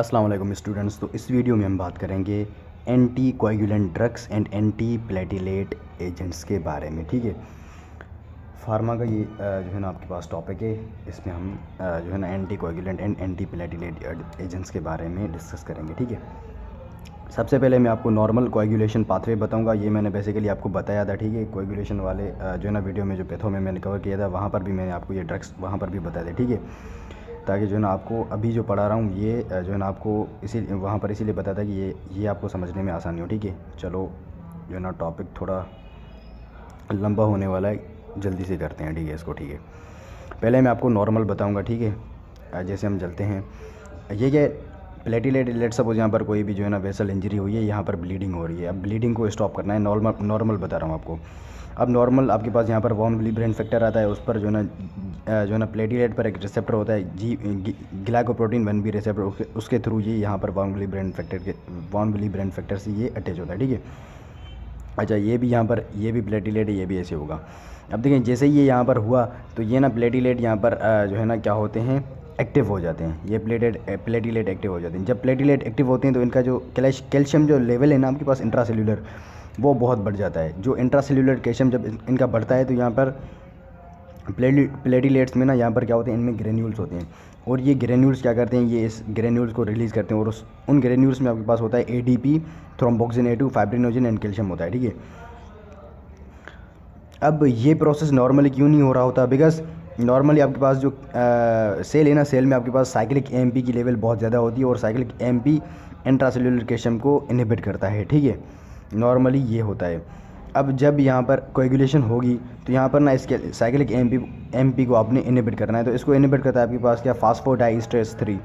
अस्सलाम वालेकुम स्टूडेंट्स तो इस वीडियो में हम बात करेंगे anticoagulant drugs and antiplatelet agents के बारे में ठीक है फार्मा का ये जो है ना आपके पास टॉपिक है इसमें हम जो है ना anticoagulant and antiplatelet agents के बारे में डिस्कस करेंगे ठीक है सबसे पहले मैं आपको नॉर्मल कोएगुलेशन पाथवे बताऊंगा ये मैंने बेसिकली आपको बताया था ठीक है कोएगुलेशन वाले जो है ना वीडियो में जो पैथो में मैंने कवर किया था वहाँ पर भी मैंने आपको ये ड्रग्स वहाँ पर भी बताया था ठीक है ताकि जो है ना आपको अभी जो पढ़ा रहा हूँ ये जो है ना आपको इसी वहाँ पर इसीलिए बताया था कि ये ये आपको समझने में आसानी हो ठीक है चलो जो है ना टॉपिक थोड़ा लंबा होने वाला है जल्दी से करते हैं ठीक है इसको ठीक है पहले मैं आपको नॉर्मल बताऊँगा ठीक है जैसे हम चलते हैं ये क्या प्लेटिलेट लेट सपोज यहाँ पर कोई भी जो है ना वेसल इंजरी हुई है यहाँ पर ब्लीडिंग हो रही है अब ब्लीडिंग को स्टॉप करना है नॉर्मल नॉर्मल बता रहा हूँ आपको अब नॉर्मल आपके पास यहाँ पर वॉन ब्लीबर फैक्टर आता है उस पर जो है ना जो है ना प्लेटिलेट पर एक रिसेप्टर होता है G glycoprotein one B receptor उसके थ्रू ये यहाँ पर वॉन ब्लीबर फैक्टर के वॉन ब्लीबर फैक्टर से ये अटैच होता है ठीक है अच्छा ये भी यहाँ पर ये भी प्लेटिलेट ये भी ऐसे होगा अब देखें जैसे ही ये यहाँ पर हुआ तो ये ना प्लेटिलेट यहाँ पर जो है ना क्या होते हैं एक्टिव हो जाते हैं ये प्लेटेड प्लेटिलेट एक्टिव हो जाते हैं जब प्लेटिलेट एक्टिव होते हैं तो इनका जो कैल्श कैल्शियम जो लेवल है ना आपके पास इंट्रासेल्यूलर वो बहुत बढ़ जाता है जो इंट्रासेल्यूलर कैल्शियम जब इनका बढ़ता है तो यहाँ पर प्लेटिलेट्स में ना यहाँ पर क्या होते हैं इनमें ग्रेन्यूल्स होते हैं और ये ग्रेन्यूल्स क्या करते हैं ये इस ग्रेन्यूल्स को रिलीज़ करते हैं और उस उन ग्रेन्यूल्स में आपके पास होता है A D P thromboxane A two fibrinogen and calcium होता है ठीक है अब ये प्रोसेस नॉर्मली क्यों नहीं हो रहा होता बिकॉज नॉर्मली आपके पास जो आ, सेल है ना सेल में आपके पास साइक्लिक एम की लेवल बहुत ज़्यादा होती है और cyclic M P intracellular calcium को इनहिबिट करता है ठीक है नॉर्मली ये होता है अब जब यहाँ पर कोएगुलेशन होगी तो यहाँ पर ना इसके साइकिलिक एम पी को आपने इनिबिट करना है तो इसको इनिबिट करता है आपके पास क्या फास्फोडाइस्ट्रेस थ्री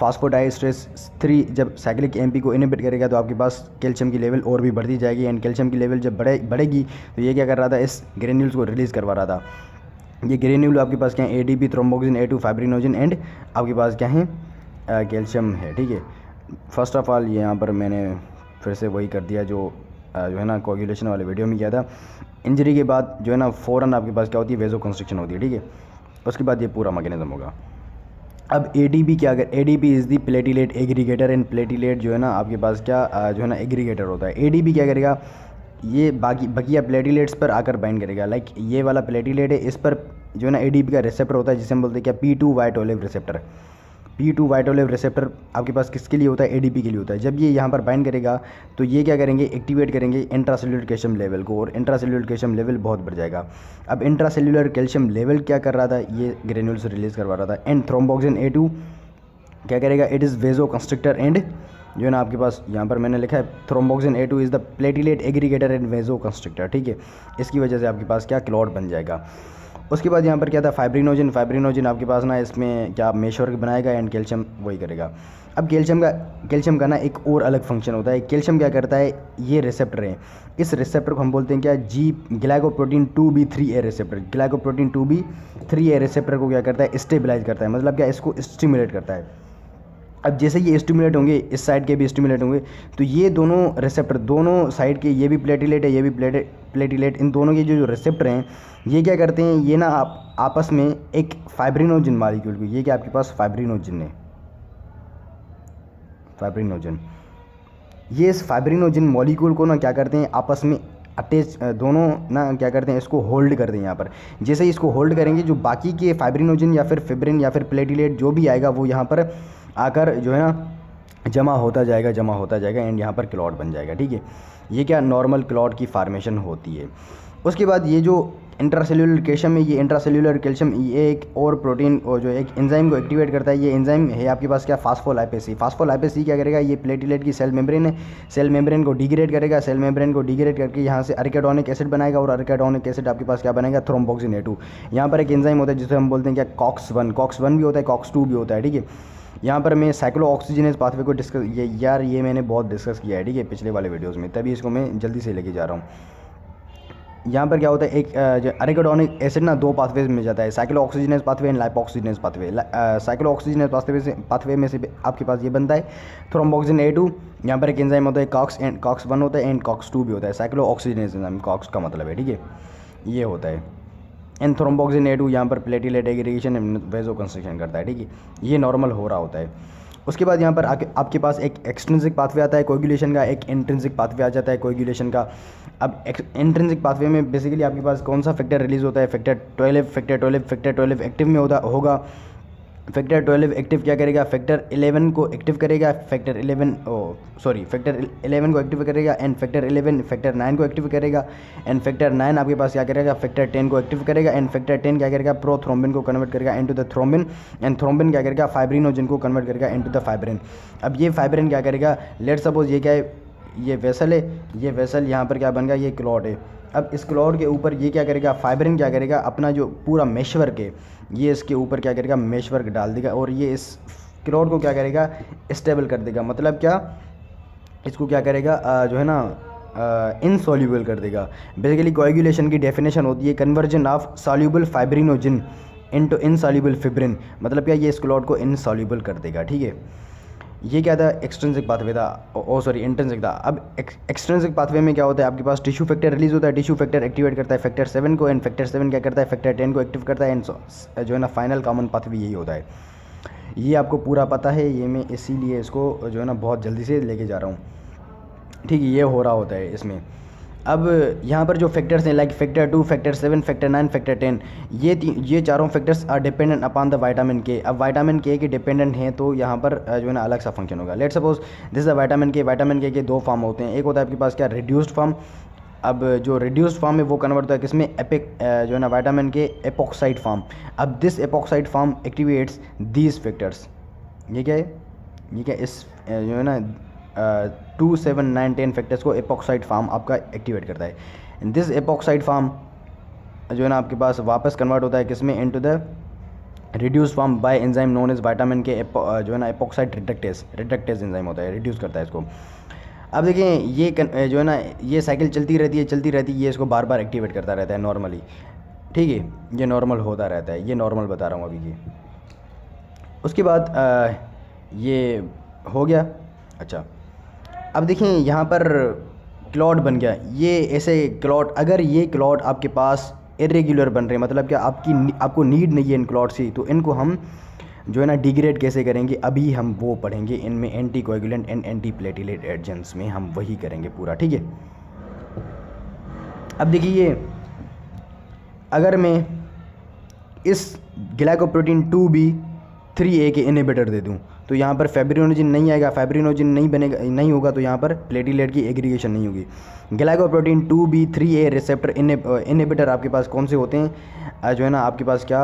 फास्फोडाइस्ट्रेस थ्री जब साइक्लिक एम पी को इनिबिट करेगा तो आपके पास कैल्शियम की लेवल और भी बढ़ती जाएगी एंड कैल्शियम की लेवल जब बढ़े बढ़ेगी तो ये क्या कर रहा था इस ग्रेन्यूल्स को रिलीज़ करवा रहा था ये ग्रेन्यूल आपके पास क्या है A D P thromboxane A two fibrinogen and आपके पास क्या है कैल्शियम है ठीक है फर्स्ट ऑफ ऑल यहाँ पर मैंने फिर से वही कर दिया जो जो है ना कोगुलेशन वाले वीडियो में किया था इंजरी के बाद जो है ना फ़ौरन आपके पास क्या होती है वेजो कंस्ट्रक्शन होती है ठीक है उसके बाद ये पूरा मैकेनिज्म होगा अब ए डी बी क्या अगर A D B is the platelet aggregator and platelet जो है ना आपके पास क्या जो है ना एग्रीगेटर होता है ए डी बी क्या करेगा ये बाकी बकिया प्लेटिलेट्स पर आकर बाइंड करेगा लाइक ये वाला प्लेटिलेट है इस पर जो है ना ए का रिसेप्टर होता है जिसे हम बोलते हैं क्या P two Y twelve receptor P two Y twelve receptor आपके पास किसके लिए होता है ए के लिए होता है जब ये यहाँ पर बाइंड करेगा तो ये क्या करेंगे एक्टिवेट करेंगे इंट्रासेल्यूलर कैल्शियम लेवल को और इंट्रासेल्यूलर कैल्शियम लेवल बहुत बढ़ जाएगा अब इंट्रासेल्यूलर कैल्शियम लेवल क्या कर रहा था ये ग्रेन्यूल्स रिलीज करवा रहा था एंड थ्रोम्बॉक्सिन ए क्या करेगा it is vasoconstrictor and जो है ना आपके पास यहाँ पर मैंने लिखा है thromboxane A two is the platelet aggregator and vasoconstrictor ठीक है इसकी वजह से आपके पास क्या क्लॉट बन जाएगा उसके बाद यहाँ पर क्या था फाइब्रिनोजिन फाइब्रिनोजिन आपके पास ना इसमें क्या मेशवर्क बनाएगा एंड कैल्शियम वही करेगा अब कैल्शियम का कैल्शियम का ना एक और अलग फंक्शन होता है कैल्शियम क्या करता है ये रिसेप्टर है इस रिसेप्टर को हम बोलते हैं क्या G glycoprotein two B three A receptor glycoprotein two B three A receptor को क्या करता है स्टेबलाइज करता है मतलब क्या इसको स्टिमुलेट करता है अब जैसे ये स्टिमुलेट होंगे इस साइड के भी स्टिमुलेट होंगे तो ये दोनों रिसेप्टर दोनों साइड के ये भी प्लेटिलेट है ये भी प्लेट प्लेटिलेट इन दोनों के जो जो रिसेप्टर हैं ये क्या करते हैं ये ना आप आपस में एक फाइब्रिनोजन मालिक्यूल को ये क्या आपके पास फाइब्रिनोजन है फाइब्रिनोजन ये इस फाइब्रिनोजन मॉलिक्यूल को ना क्या करते हैं आपस में अटैच दोनों ना क्या करते हैं इसको होल्ड करते हैं यहाँ पर जैसे इसको होल्ड करेंगे जो बाकी के फाइब्रिनोजन या फिर फिब्रिन या फिर प्लेटिलेट जो भी आएगा वो यहाँ पर आकर जो है ना जमा होता जाएगा जमा होता जाएगा एंड यहाँ पर क्लॉट बन जाएगा ठीक है ये क्या नॉर्मल क्लॉट की फार्मेशन होती है उसके बाद ये जो इंट्रासेल्यूलर कैल्शियम है ये इंट्रासेल्यूलर कैल्शियम ये एक और प्रोटीन और जो एक एंजाइम को एक्टिवेट करता है ये एंजाइम है आपके पास क्या फास्फोलाइपेसी फास्फोलाइपेसी क्या करेगा ये प्लेटिलेट की सेल मेम्ब्रेन है सेल मेम्ब्रेन को डिग्रेड करेगा सेल मेम्ब्रेन को डिग्रेड करके यहाँ से अर्केडोनिक एसिड बनाएगा और अर्केडोनिक एसिड आपके पास क्या बनेगा थ्रोम्बोक्सिनेटू यहाँ पर एक एंजाइम होता है जिसे हम बोलते हैं क्या कॉक्स वन कॉक्स वन भी होता है कॉक्स टू भी होता है ठीक है यहाँ पर मैं साइक्लो ऑक्सीजनेज पाथवे को डिस्कस ये यार ये मैंने बहुत डिस्कस किया है ठीक है पिछले वाले वीडियोज़ में तभी इसको मैं जल्दी से लेके जा रहा हूँ यहाँ पर क्या होता है एक अरेकोडोनिक एसिड ना दो पाथवेज में जाता है cyclooxygenase pathway and lipoxygenase pathway cyclooxygenase pathway से पाथवे में से आपके पास ये बनता है थ्रोम्बोक्सिन ए टू यहाँ पर एक एंजाइम होता है कॉक्स एंड कॉक्स वन होता है एंड कॉक्स टू भी होता है साइक्लो ऑक्सीजनेस एंजाइम कॉक्स का मतलब है ठीक है ये होता है ए टू यहाँ पर प्लेटिलेट एग्रीगेशन वेजो कंस्ट्रक्शन करता है ठीक है ये नॉर्मल हो रहा होता है उसके बाद यहाँ पर आके आपके पास एक एक्सट्रेंसिक पाथवे आता है कोगुलेशन का एक इंट्रेंसिक पाथवे आ जाता है कोगुलेशन का अब इंट्रेंसिक पाथवे में बेसिकली आपके पास कौन सा फैक्टर रिलीज होता है factor twelve factor twelve factor twelve active में होता होगा फैक्टर ट्वेल्व एक्टिव क्या करेगा फैक्टर इलेवन को एक्टिव करेगा factor eleven oh sorry factor eleven को एक्टिव करेगा and factor eleven factor nine को एक्टिव करेगा एंड फैक्टर नाइन आपके पास क्या करेगा फैक्टर टेन को एक्टिव करेगा एंड फैक्टर टेन क्या करेगा प्रो थ्रोम्बिन को कन्वर्ट करेगा and to the thrombin and thrombin क्या करेगा फाइब्रिनोजन को कन्वर्ट करेगा एंड टू द फाइब्रिन अब ये फाइब्रिन क्या करेगा लेट सपोज ये क्या है ये वेसल है ये वेसल यहाँ पर क्या बन गया ये क्लॉट है अब इस क्लॉड के ऊपर ये क्या करेगा फाइबरिन क्या करेगा अपना जो पूरा मेशवर्क है ये इसके ऊपर क्या करेगा मेशवर्क डाल देगा और ये इस क्लोर को क्या करेगा स्टेबल कर देगा मतलब क्या इसको क्या करेगा आ, जो है ना इनसॉल्यूबल कर देगा बेसिकली कोएगुलेशन की डेफिनेशन होती है conversion of soluble fibrinogen into insoluble fibrin मतलब क्या ये इस क्लॉड को इनसॉल्यूबल कर देगा ठीक है ये क्या था एक्सट्रेंसिक पाथवे था ओ सॉरी इंट्रेंसिक था अब एक्सट्रेंसिक पाथवे में क्या होता है आपके पास टिश्यू फैक्टर रिलीज होता है टिश्यू फैक्टर एक्टिवेट करता है फैक्टर सेवन को एंड फैक्टर सेवन क्या करता है फैक्टर टेन को एक्टिव करता है एंड जो है ना फाइनल कॉमन पाथवे यही होता है ये आपको पूरा पता है ये मैं इसीलिए इसको जो है ना बहुत जल्दी से लेके जा रहा हूँ ठीक है ये हो रहा होता है इसमें अब यहाँ पर जो फैक्टर्स हैं like factor two factor seven factor nine factor ten ये ये चारों factors are dependent upon the vitamin K अब वाइटामिन के के डिपेंडेंट हैं तो यहाँ पर जो है ना अलग सा फंक्शन होगा let suppose this a vitamin K vitamin K के दो फॉर्म होते हैं एक होता है आपके पास क्या रिड्यूस्ड फॉर्म अब जो रिड्यूस्ड फॉर्म है वो कन्वर्ट होता है किसमें एपिक जो है ना वाइटामिन के एपोक्साइड फॉर्म अब this epoxide form activates these factors ये क्या है ये क्या इस जो है ना two seven nine ten factors को एपॉक्साइड फार्म आपका एक्टिवेट करता है एंड दिस एपॉक्साइड फार्म जो है ना आपके पास वापस कन्वर्ट होता है किसमें into the reduce form by enzyme known is vitamin K जो है ना एपोक्साइड रिडक्टेस रिडक्टेस एंजाइम होता है रिड्यूस करता है इसको अब देखिए ये जो है ना ये साइकिल चलती रहती है चलती रहती है ये इसको बार बार एक्टिवेट करता रहता है नॉर्मली ठीक है ये नॉर्मल होता रहता है ये नॉर्मल बता रहा हूँ अभी ये उसके बाद आ, ये हो गया अच्छा अब देखें यहाँ पर क्लॉट बन गया ये ऐसे क्लॉट अगर ये क्लॉट आपके पास इरेगुलर बन रहे हैं मतलब कि आपकी आपको नीड नहीं है इन क्लॉट से तो इनको हम जो है ना डिग्रेड कैसे करेंगे अभी हम वो पढ़ेंगे इनमें anticoagulant and antiplatelet agents में हम वही करेंगे पूरा ठीक है अब देखिए अगर मैं इस glycoprotein two B three A के इनिबेटर दे दूँ तो यहाँ पर फेब्रिनोजिन नहीं आएगा फेब्रिनोजिन नहीं बनेगा नहीं होगा तो यहाँ पर प्लेटिलेट की एग्रीगेशन नहीं होगी glycoprotein two B three A receptor inhibitor आपके पास कौन से होते हैं जो है ना आपके पास क्या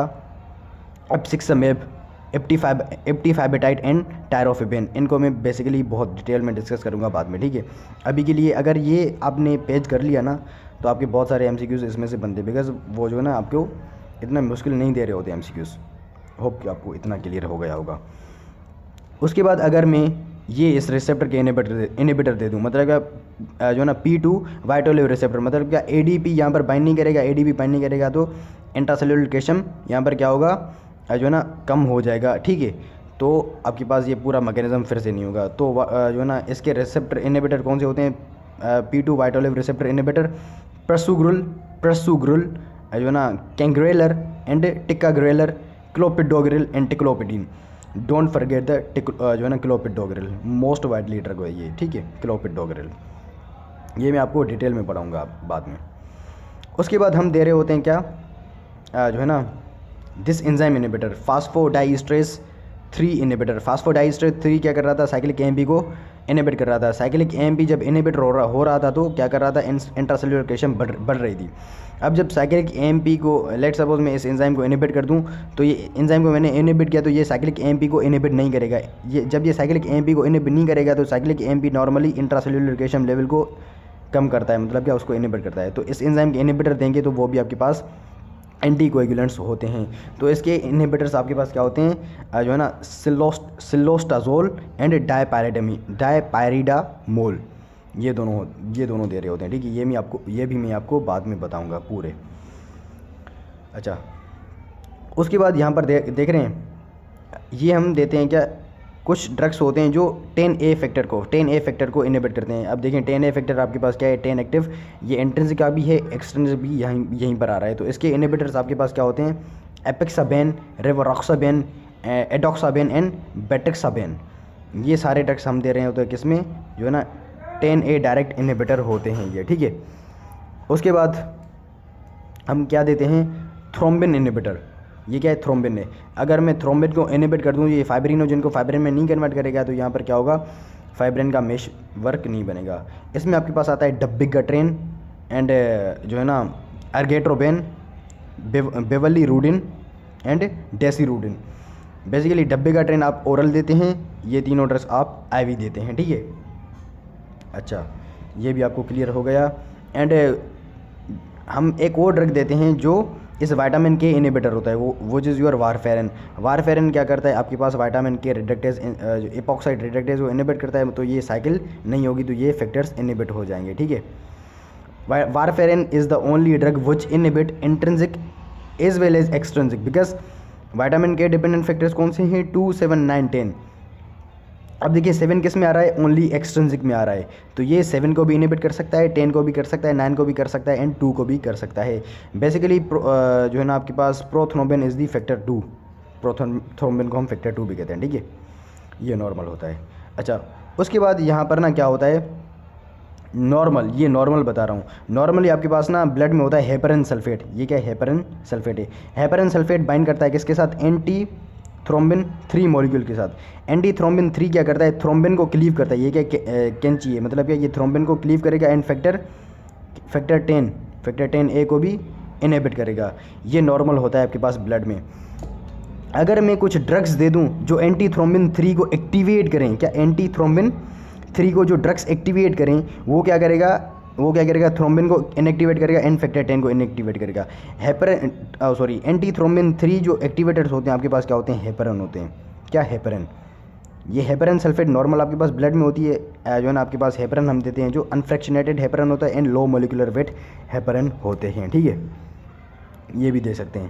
अब सिक्स एप्टी एप्टीफाइब एप्टीफाइबेटाइट एंड टायरोफिबेन इनको मैं बेसिकली बहुत डिटेल में डिस्कस करूँगा बाद में ठीक है अभी के लिए अगर ये आपने पेज कर लिया ना तो आपके बहुत सारे एम इसमें से बनते बिकॉज वो जो है ना आपको इतना मुश्किल नहीं दे रहे होते एम होप कि आपको इतना क्लियर हो गया होगा उसके बाद अगर मैं ये इस रिसेप्टर के इनिबिटर इनिबिटर दे दूँ मतलब क्या जो ना पी टू वाइटोलिव रिसेप्टर मतलब क्या ए डी पी यहाँ पर बाइंड नहीं करेगा ए डी पी बाइंड नहीं करेगा तो इंट्रासेलुलर कैशम यहाँ पर क्या होगा जो ना कम हो जाएगा ठीक है तो आपके पास ये पूरा मैकेनिज़्म फिर से नहीं होगा तो जो ना इसके रिसेप्टर इनिबिटर कौन से होते हैं P two Y twelve receptor inhibitor prasugrel prasugrel जो ना cangrelor and ticagrelor clopidogrel and ticlopidine don't forget the जो है ना clopidogrel most widely drug है ये ठीक है क्लोपिड डोगरल ये मैं आपको डिटेल में पढ़ाऊँगा बाद में उसके बाद हम दे रहे होते हैं क्या आ, जो है ना this enzyme inhibitor phosphodiesterase three inhibitor phosphodiesterase three क्या कर रहा था साइकिल के एम को इनिबिट कर रहा था साइकिलिक एम पी जब इनिबिट हो रहा हो रहा था तो क्या कर रहा था इंट्रासेलुलर क्रिएशन बढ़ बढ़ रही थी अब जब साइकिलिक एम पी को लेट सपोज मैं इस एंजाइम को इनिबिट कर दूं तो ये एंजाइम को मैंने इनिबिट किया तो ये साइकिलिक एम पी को इनिबिट नहीं करेगा ये जब ये साइकिलिक एम पी को इनिबिट नहीं करेगा तो cyclic M P normally intracellular creation level को कम करता है मतलब क्या उसको इनिबिट करता है तो इस एंजाइम के इनिबिटर देंगे तो वो भी आपके पास एंटी कोगुलेंट्स होते हैं तो इसके इनहिबिटर्स आपके पास क्या होते हैं जो है ना सिलोस्ट सिलोस्टाजोल एंड डायपायरेडमी मोल ये दोनों ये दोनों दे रहे होते हैं ठीक है ये मैं आपको ये भी मैं आपको बाद में बताऊंगा पूरे अच्छा उसके बाद यहाँ पर दे, देख रहे हैं ये हम देते हैं क्या कुछ ड्रग्स होते हैं जो टेन ए फैक्टर को टेन ए फैक्टर को इनिबिट करते हैं अब देखें टेन ए फैक्टर आपके पास क्या है टेन एक्टिव ये एंट्रेंस का भी है एक्सट्रेंस भी यहीं यहीं पर आ रहा है तो इसके इनिबिटर्स आपके पास क्या होते हैं एपिक्साबेन रेवरॉक्साबेन एडोक्साबेन एंड बेटिक्साबेन ये सारे ड्रग्स हम दे रहे हैं तो किस में जो है ना टेन ए डायरेक्ट इनिबिटर होते हैं ये ठीक है उसके बाद हम क्या देते हैं थ्रोम्बिन इनिबिटर ये क्या है थ्रोम्बिन है अगर मैं थ्रोम्बिन को इनिबिट कर दूँ ये फाइब्रिन हो जिनको फाइब्रिन में नहीं कन्वर्ट करेगा तो यहाँ पर क्या होगा फाइब्रिन का मेश वर्क नहीं बनेगा इसमें आपके पास आता है डब्बिक का ट्रेन एंड जो है ना argatroban bivalirudin and desirudin basically डब्बे का ट्रेन आप ओरल देते हैं ये तीनों ड्रग्स आप आईवी देते हैं ठीक है अच्छा ये भी आपको क्लियर हो गया एंड uh, हम एक और ड्रग देते हैं जो इस वाइटामिन के इनिबिटर होता है वो वो इज़ योर वारफेरन वारफेरन क्या करता है आपके पास vitamin K reductase epoxide reductase वो इनिबिट करता है तो ये साइकिल नहीं होगी तो ये फैक्टर्स इनिबिट हो जाएंगे ठीक है warfarin is the only drug which inhibit intrinsic as well as extrinsic because vitamin K dependent factors कौन से हैं टू सेवन नाइन टेन अब देखिए सेवन किस में आ रहा है ओनली एक्सट्रेंसिक में आ रहा है तो ये सेवन को भी इनिबिट कर सकता है टेन को भी कर सकता है नाइन को भी कर सकता है एंड टू को भी कर सकता है बेसिकली जो है ना आपके पास prothrombin is the factor two prothrombin को हम फैक्टर टू भी कहते हैं ठीक है ये नॉर्मल होता है अच्छा उसके बाद यहाँ पर ना क्या होता है नॉर्मल ये नॉर्मल बता रहा हूँ नॉर्मली आपके पास ना ब्लड में होता है हेपरन सल्फेट ये क्या हैपरन सल्फेट है हेपरन सल्फेट बाइंड करता है किसके साथ एंटी थ्रोम्बिन थ्री मॉलिक्यूल के साथ एंटी थ्रोम्बिन थ्री क्या करता है थ्रोम्बिन को क्लीव करता है ये क्या कैंची है मतलब क्या ये थ्रोम्बिन को क्लीव करेगा and factor factor ten factor ten A को भी इनहेबिट करेगा ये नॉर्मल होता है आपके पास ब्लड में अगर मैं कुछ ड्रग्स दे दूँ जो एंटी थ्रोम्बिन थ्री को एक्टिवेट करें क्या एंटी थ्रोम्बिन थ्री को जो ड्रग्स एक्टिवेट करें वो क्या करेगा वो क्या करेगा थ्रोम्बिन को इनएक्टिवेट करेगा एन फैक्टर टेन को इनएक्टिवेट करेगा heparin sorry antithrombin three जो एक्टिवेटर्स होते हैं आपके पास क्या होते हैं हेपरन होते हैं क्या हैपरन ये हेपरन सल्फेट नॉर्मल आपके पास ब्लड में होती है जो है ना आपके पास हेपरन हम देते हैं जो अनफ्रैक्शनेटेड हेपरन होता है and low molecular weight heparin होते हैं ठीक है ये भी दे सकते हैं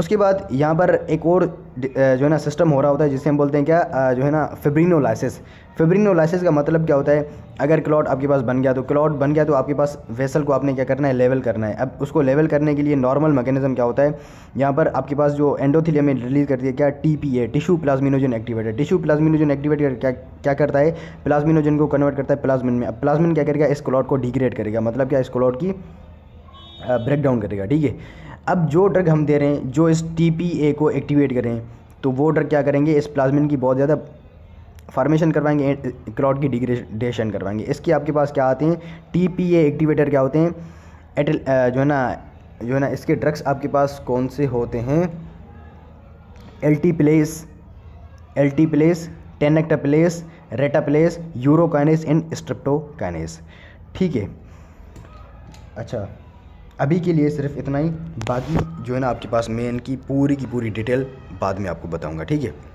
उसके बाद यहाँ पर एक और जो है ना सिस्टम हो रहा होता है जिसे हम बोलते हैं क्या जो है ना फेब्रिनोलाइसिस फेब्रिनोलाइसिस का मतलब क्या होता है अगर क्लॉट आपके पास बन गया तो क्लॉट बन गया तो आपके पास वेसल को आपने क्या करना है लेवल करना है अब उसको लेवल करने के लिए नॉर्मल मैकेनिज्म क्या होता है यहाँ पर आपके पास जो एंडोथिलियम में रिलीज करती है क्या T P A tissue plasminogen activator tissue plasminogen activate क्या क्या करता है प्लाज्मिनोजन को कन्वर्ट करता है प्लाज्मिन में अब प्लाज्मिन क्या करेगा इस क्लॉट को डिग्रेड करेगा मतलब क्या इस क्लॉट की ब्रेक डाउन करेगा ठीक है अब जो ड्रग हम दे रहे हैं जो इस टी पी ए को एक्टिवेट करें तो वो ड्रग क्या करेंगे इस प्लाज्मिन की बहुत ज़्यादा फॉर्मेशन करवाएंगे क्लॉट की डिग्रेडेशन करवाएंगे इसके आपके पास क्या आते हैं टी पी ए एक्टिवेटर क्या होते हैं एटल जो है ना जो है ना इसके ड्रग्स आपके पास कौन से होते हैं alteplase alteplase tenecteplase reteplase urokinase and streptokinase ठीक है अच्छा अभी के लिए सिर्फ इतना ही बाकी जो है ना आपके पास मेन की पूरी की पूरी डिटेल बाद में आपको बताऊँगा ठीक है